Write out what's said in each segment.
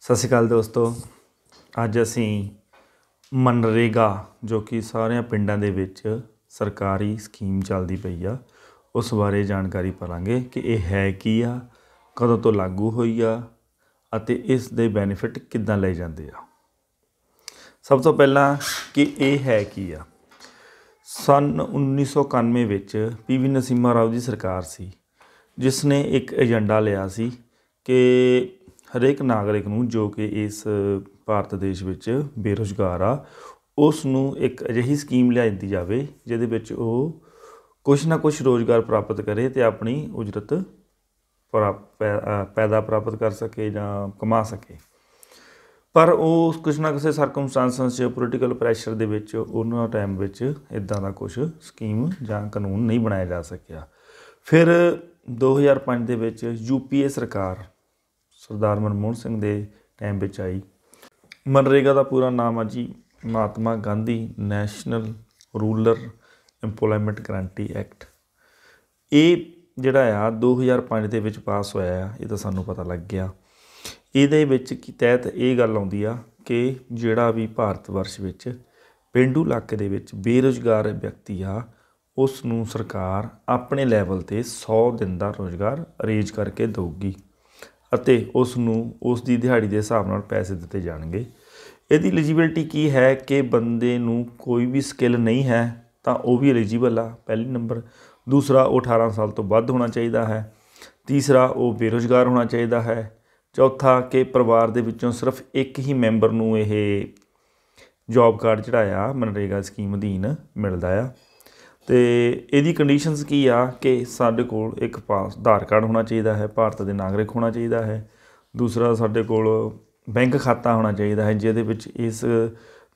ਸਤਿ ਸ਼੍ਰੀ ਅਕਾਲ ਦੋਸਤੋ ਅੱਜ ਅਸੀਂ ਮਨਰੇਗਾ ਜੋ ਕਿ ਸਾਰਿਆਂ ਪਿੰਡਾਂ ਦੇ ਵਿੱਚ ਸਰਕਾਰੀ ਸਕੀਮ ਚੱਲਦੀ ਪਈ ਆ ਉਸ ਬਾਰੇ ਜਾਣਕਾਰੀ ਪਾਵਾਂਗੇ ਕਿ ਇਹ ਹੈ ਕੀ ਆ ਕਦੋਂ ਤੋਂ ਲਾਗੂ ਹੋਈ ਆ ਅਤੇ ਇਸ ਦੇ ਬੈਨੀਫਿਟ ਕਿੱਦਾਂ ਲਏ ਜਾਂਦੇ ਆ ਸਭ ਤੋਂ ਪਹਿਲਾਂ ਕਿ ਇਹ ਹੈ ਕੀ ਆ ਸਨ 1991 ਵਿੱਚ ਪੀਵੀ ਨਸੀਮਾ ਰਾਓ ਦੀ ਸਰਕਾਰ ਸੀ ਜਿਸ ਨੇ ਇੱਕ ਏਜੰਡਾ ਲਿਆ ਸੀ ਕਿ ਹਰੇਕ ਨਾਗਰਿਕ ਨੂੰ ਜੋ ਕਿ ਇਸ ਭਾਰਤ ਦੇਸ਼ ਵਿੱਚ ਬੇਰੋਜ਼ਗਾਰ ਆ ਉਸ ਨੂੰ ਇੱਕ ਅਜਿਹੀ ਸਕੀਮ ਲਿਆਂਦੀ ਜਾਵੇ ਜਿਹਦੇ ਵਿੱਚ ਉਹ ਕੁਝ ਨਾ ਕੁਝ ਰੋਜ਼ਗਾਰ ਪ੍ਰਾਪਤ ਕਰੇ ਤੇ ਆਪਣੀ ਉਜਰਤ ਪੈਦਾ ਪ੍ਰਾਪਤ ਕਰ ਸਕੇ ਜਾਂ ਕਮਾ ਸਕੇ ਪਰ ਉਹ ਕੁਝ ਨਾ ਕਿਸੇ ਸਰਕਮਸਟੈਂਸਸ ਜਾਂ ਪੋਲੀਟੀਕਲ ਪ੍ਰੈਸ਼ਰ ਦੇ ਵਿੱਚ ਉਹਨਾਂ ਟਾਈਮ ਵਿੱਚ ਇਦਾਂ ਦਾ ਕੁਝ ਸਕੀਮ ਜਾਂ ਕਾਨੂੰਨ ਨਹੀਂ ਬਣਾਇਆ ਜਾ ਸਕਿਆ ਫਿਰ 2005 ਦੇ ਵਿੱਚ ਯੂਪੀਏ ਸਰਕਾਰ ਸਰਦਾਰ ਮਨਮੋਹਨ ਸਿੰਘ ਦੇ ਟਾਈਮ ਵਿੱਚ ਆਈ ਮਨਰੇਗਾ ਦਾ ਪੂਰਾ ਨਾਮ ਆ ਜੀ Mahatma Gandhi national rural employment guarantee act ਇਹ ਜਿਹੜਾ ਆ 2005 ਦੇ ਵਿੱਚ ਪਾਸ ਹੋਇਆ ਆ ਇਹ ਤਾਂ ਸਾਨੂੰ ਪਤਾ ਲੱਗ ਗਿਆ ਇਹਦੇ ਵਿੱਚ ਕੀ ਤਹਿਤ ਇਹ ਗੱਲ ਆਉਂਦੀ ਆ ਕਿ ਜਿਹੜਾ ਵੀ ਭਾਰਤ ਵਰਸ਼ ਵਿੱਚ ਪਿੰਡੂ ਇਲਾਕੇ ਦੇ ਵਿੱਚ ਬੇਰੋਜ਼ਗਾਰ ਵਿਅਕਤੀ ਆ ਉਸ ਨੂੰ ਸਰਕਾਰ ਆਪਣੇ ਲੈਵਲ ਤੇ 100 ਦਿਨ ਦਾ ਰੋਜ਼ਗਾਰ ਅਰੇਂਜ ਕਰਕੇ ਦੇਊਗੀ ਅਤੇ ਉਸ ਨੂੰ ਉਸ ਦੀ ਦਿਹਾੜੀ ਦੇ ਹਿਸਾਬ ਨਾਲ ਪੈਸੇ ਦਿੱਤੇ ਜਾਣਗੇ ਇਹਦੀ ਐਲੀਜੀਬਿਲਟੀ ਕੀ ਹੈ ਕਿ ਬੰਦੇ ਨੂੰ ਕੋਈ ਵੀ ਸਕਿੱਲ ਨਹੀਂ ਹੈ ਤਾਂ ਉਹ ਵੀ ਐਲੀਜੀਬਲ ਆ ਪਹਿਲੀ ਨੰਬਰ ਦੂਸਰਾ ਉਹ 18 ਸਾਲ ਤੋਂ ਵੱਧ ਹੋਣਾ ਚਾਹੀਦਾ ਹੈ ਤੀਸਰਾ ਉਹ ਬੇਰੋਜ਼ਗਾਰ ਹੋਣਾ ਚਾਹੀਦਾ ਹੈ ਚੌਥਾ ਕਿ ਪਰਿਵਾਰ ਦੇ ਵਿੱਚੋਂ ਸਿਰਫ ਇੱਕ ਹੀ ਮੈਂਬਰ ਨੂੰ ਇਹ ਜੌਬ ਕਾਰਡ ਚੜਾਇਆ ਮਨਰੇਗਾ ਸਕੀਮ ਅਧੀਨ ਮਿਲਦਾ ਆ ਤੇ ਇਹਦੀ ਕੰਡੀਸ਼ਨਸ ਕੀ ਆ ਕਿ ਸਾਡੇ ਕੋਲ ਇੱਕ ਪਾਸ ਆਧਾਰ ਕਾਰਡ ਹੋਣਾ ਚਾਹੀਦਾ ਹੈ ਭਾਰਤ ਦੇ ਨਾਗਰਿਕ ਹੋਣਾ ਚਾਹੀਦਾ ਹੈ ਦੂਸਰਾ ਸਾਡੇ ਕੋਲ ਬੈਂਕ ਖਾਤਾ ਹੋਣਾ ਚਾਹੀਦਾ ਹੈ ਜਿਹਦੇ ਵਿੱਚ ਇਸ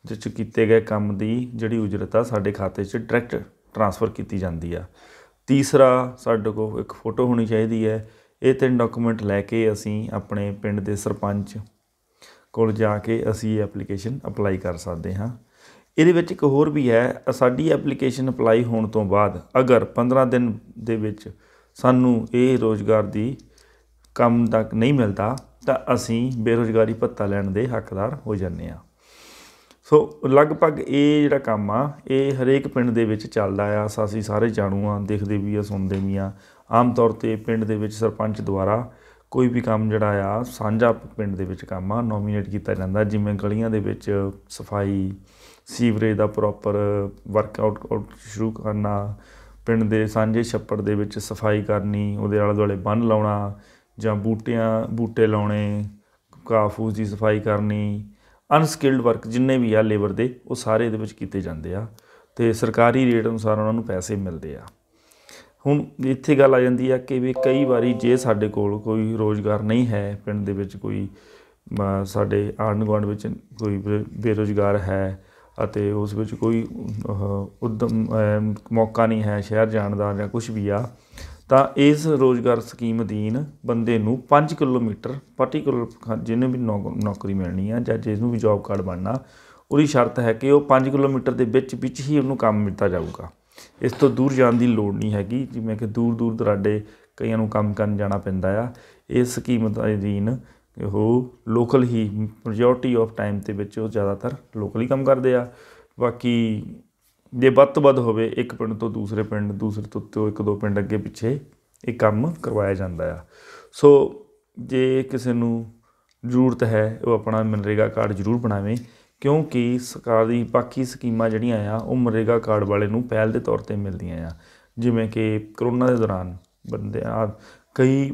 ਵਿੱਚ ਕੀਤੇ ਗਏ ਕੰਮ ਦੀ ਜਿਹੜੀ ਉਜਰਤ ਆ ਸਾਡੇ ਖਾਤੇ 'ਚ ਡਾਇਰੈਕਟ ਟਰਾਂਸਫਰ ਕੀਤੀ ਜਾਂਦੀ ਆ ਤੀਸਰਾ ਸਾਡੇ ਕੋਲ ਇੱਕ ਫੋਟੋ ਹੋਣੀ ਚਾਹੀਦੀ ਹੈ ਇਹ ਤਿੰਨ ਡਾਕੂਮੈਂਟ ਲੈ ਕੇ ਅਸੀਂ ਆਪਣੇ ਪਿੰਡ ਦੇ ਸਰਪੰਚ ਕੋਲ ਜਾ ਕੇ ਅਸੀਂ ਇਹ ਐਪਲੀਕੇਸ਼ਨ ਅਪਲਾਈ ਕਰ ਸਕਦੇ ਹਾਂ ਇਹਦੇ ਵਿੱਚ ਇੱਕ ਹੋਰ ਵੀ ਹੈ ਸਾਡੀ ਐਪਲੀਕੇਸ਼ਨ ਅਪਲਾਈ ਹੋਣ ਤੋਂ ਬਾਅਦ ਅਗਰ 15 ਦਿਨ ਦੇ ਵਿੱਚ ਸਾਨੂੰ ਇਹ ਰੋਜ਼ਗਾਰ ਦੀ ਕੰਮ ਤੱਕ ਨਹੀਂ ਮਿਲਦਾ ਤਾਂ ਅਸੀਂ ਬੇਰੋਜ਼ਗਾਰੀ ਭੱਤਾ ਲੈਣ ਦੇ ਹੱਕਦਾਰ ਹੋ ਜਾਂਦੇ ਆ ਸੋ ਲਗਭਗ ਇਹ ਜਿਹੜਾ ਕੰਮ ਆ ਇਹ ਹਰੇਕ ਪਿੰਡ ਦੇ ਵਿੱਚ ਚੱਲਦਾ ਆ ਅਸੀਂ ਸਾਰੇ ਜਾਣੂ ਆ ਦੇਖਦੇ ਵੀ ਆ ਸੁਣਦੇ ਵੀ ਆ ਆਮ ਤੌਰ ਤੇ ਪਿੰਡ ਦੇ ਵਿੱਚ ਸਰਪੰਚ ਦੁਆਰਾ ਕੋਈ ਵੀ ਕੰਮ ਜਿਹੜਾ ਆ ਸਾਂਝਾ ਪਿੰਡ ਦੇ ਵਿੱਚ ਕੰਮ ਆ ਨੋਮੀਨੇਟ ਕੀਤਾ ਜਾਂਦਾ ਜਿਵੇਂ ਗਲੀਆਂ ਦੇ ਵਿੱਚ ਸਫਾਈ ਸੀਵਰੇਜ ਦਾ ਪ੍ਰੋਪਰ ਵਰਕਆਊਟ ਸ਼ੁਰੂ ਕਰਨਾ ਪਿੰਡ ਦੇ ਸਾਂਝੇ ਛੱਪੜ ਦੇ ਵਿੱਚ ਸਫਾਈ ਕਰਨੀ ਉਹਦੇ ਆਲੇ ਦੁਆਲੇ ਬੰਨ ਲਾਉਣਾ ਜਾਂ ਬੂਟਿਆਂ ਬੂਟੇ ਲਾਉਣੇ ਕਾਫੂਸ ਦੀ ਸਫਾਈ ਕਰਨੀ ਅਨਸਕਿਲਡ ਵਰਕ ਜਿੰਨੇ ਵੀ ਆ ਲੇਬਰ ਦੇ ਉਹ ਸਾਰੇ ਇਹਦੇ ਵਿੱਚ ਕੀਤੇ ਜਾਂਦੇ ਆ ਤੇ ਸਰਕਾਰੀ ਰੇਟ ਅਨੁਸਾਰ ਉਹਨਾਂ ਨੂੰ ਪੈਸੇ ਮਿਲਦੇ ਆ ਹੁਣ ਇੱਥੇ ਗੱਲ ਆ ਜਾਂਦੀ ਆ ਕਿ ਵੀ ਕਈ ਵਾਰੀ ਜੇ ਸਾਡੇ ਕੋਲ ਕੋਈ ਰੋਜ਼ਗਾਰ ਨਹੀਂ ਹੈ ਪਿੰਡ ਦੇ ਵਿੱਚ ਕੋਈ ਸਾਡੇ ਆਂਢ ਵਿੱਚ ਕੋਈ ਬੇਰੋਜ਼ਗਾਰ ਹੈ ਅਤੇ ਉਸ ਵਿੱਚ ਕੋਈ ਉਦਮ ਮੌਕਾ ਨਹੀਂ ਹੈ ਸ਼ਹਿਰ ਜਾਣ ਦਾ ਜਾਂ ਕੁਝ ਵੀ ਆ ਤਾਂ ਇਸ ਰੋਜ਼ਗਾਰ ਸਕੀਮ ਅਧੀਨ ਬੰਦੇ ਨੂੰ 5 ਕਿਲੋਮੀਟਰ ਪਾਰਟਿਕੂਲਰ ਜਿਹਨੇ ਵੀ ਨੌਕਰੀ ਮਿਲਣੀ ਆ ਜਾਂ ਜਿਸ ਨੂੰ ਵੀ ਜੌਬ ਕਾਰਡ ਬਣਨਾ ਉਹਦੀ ਸ਼ਰਤ ਹੈ ਕਿ ਉਹ 5 ਕਿਲੋਮੀਟਰ ਦੇ ਵਿੱਚ ਵਿੱਚ ਹੀ ਉਹਨੂੰ ਕੰਮ ਮਿਲਦਾ ਜਾਊਗਾ ਇਸ ਤੋਂ ਦੂਰ ਜਾਣ ਦੀ ਲੋੜ ਨਹੀਂ ਹੈਗੀ ਜਿਵੇਂ ਕਿ ਦੂਰ ਦੂਰ ਦਰਾਡੇ ਕਈਆਂ ਨੂੰ ਕੰਮ ਕਰਨ ਜਾਣਾ ਪੈਂਦਾ ਆ ਇਸ ਸਕੀਮ ਅਧੀਨ ਉਹ ਲੋਕਲ ਹੀ ਮੈਜੋਰਟੀ ਆਫ ਟਾਈਮ ਤੇ ਵਿੱਚ ਉਹ ਜ਼ਿਆਦਾਤਰ ਲੋਕਲੀ ਕੰਮ ਕਰਦੇ ਆ ਬਾਕੀ ਜੇ ਵੱਤ ਵੱਧ ਹੋਵੇ ਇੱਕ ਪਿੰਡ ਤੋਂ ਦੂਸਰੇ ਪਿੰਡ ਦੂਸਰੇ ਤੋਂ ਤੋਂ ਇੱਕ ਦੋ ਪਿੰਡ ਅੱਗੇ ਪਿੱਛੇ ਇਹ ਕੰਮ ਕਰਵਾਇਆ ਜਾਂਦਾ ਆ ਸੋ ਜੇ ਕਿਸੇ ਨੂੰ ਜ਼ਰੂਰਤ ਹੈ ਉਹ ਆਪਣਾ ਮਨਰੇਗਾ ਕਾਰਡ ਜ਼ਰੂਰ ਬਣਾਵੇ ਕਿਉਂਕਿ ਸਰਕਾਰ ਦੀ ਬਾਕੀ ਸਕੀਮਾਂ ਜਿਹੜੀਆਂ ਆ ਉਹ ਮਰੇਗਾ ਕਾਰਡ ਵਾਲੇ ਨੂੰ ਪਹਿਲ ਦੇ ਤੌਰ ਤੇ ਮਿਲਦੀਆਂ ਆ ਜਿਵੇਂ ਕਿ ਕਰੋਨਾ ਦੇ ਦੌਰਾਨ ਬੰਦੇ ਆ ਕਈ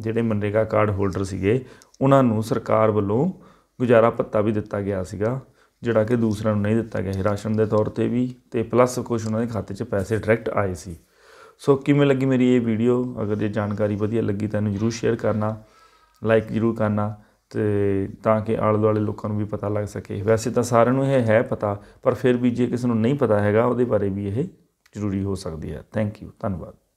ਜਿਹੜੇ ਮਨਰੇਗਾ ਕਾਰਡ ਹੋਲਡਰ ਸੀਗੇ ਉਹਨਾਂ ਨੂੰ ਸਰਕਾਰ ਵੱਲੋਂ ਗੁਜ਼ਾਰਾ ਭੱਤਾ ਵੀ ਦਿੱਤਾ ਗਿਆ ਸੀਗਾ ਜਿਹੜਾ ਕਿ ਦੂਸਰਿਆਂ ਨੂੰ ਨਹੀਂ ਦਿੱਤਾ ਗਿਆ ਸੀ ਰਾਸ਼ਨ ਦੇ ਤੌਰ ਤੇ ਵੀ ਤੇ ਪਲੱਸ ਕੁਝ ਉਹਨਾਂ ਦੇ ਖਾਤੇ 'ਚ ਪੈਸੇ ਡਾਇਰੈਕਟ ਆਏ ਸੀ ਸੋ ਕਿਵੇਂ ਲੱਗੀ ਮੇਰੀ ਇਹ ਵੀਡੀਓ ਅਗਰ ਇਹ ਜਾਣਕਾਰੀ ਵਧੀਆ ਲੱਗੀ ਤਾਂ ਇਹਨੂੰ ਜਰੂਰ ਸ਼ੇਅਰ ਕਰਨਾ ਲਾਈਕ ਜਰੂਰ ਕਰਨਾ ਤੇ ਤਾਂ ਕਿ ਆਲੇ ਦੁਆਲੇ ਲੋਕਾਂ ਨੂੰ ਵੀ ਪਤਾ ਲੱਗ ਸਕੇ ਵੈਸੇ ਤਾਂ ਸਾਰਿਆਂ ਨੂੰ ਇਹ ਹੈ ਪਤਾ ਪਰ ਫਿਰ ਵੀ ਜੇ ਕਿਸੇ ਨੂੰ ਨਹੀਂ ਪਤਾ ਹੈਗਾ ਉਹਦੇ ਬਾਰੇ ਵੀ ਇਹ ਜ਼ਰੂਰੀ ਹੋ ਸਕਦੀ ਹੈ ਥੈਂਕ ਯੂ ਧੰਨਵਾਦ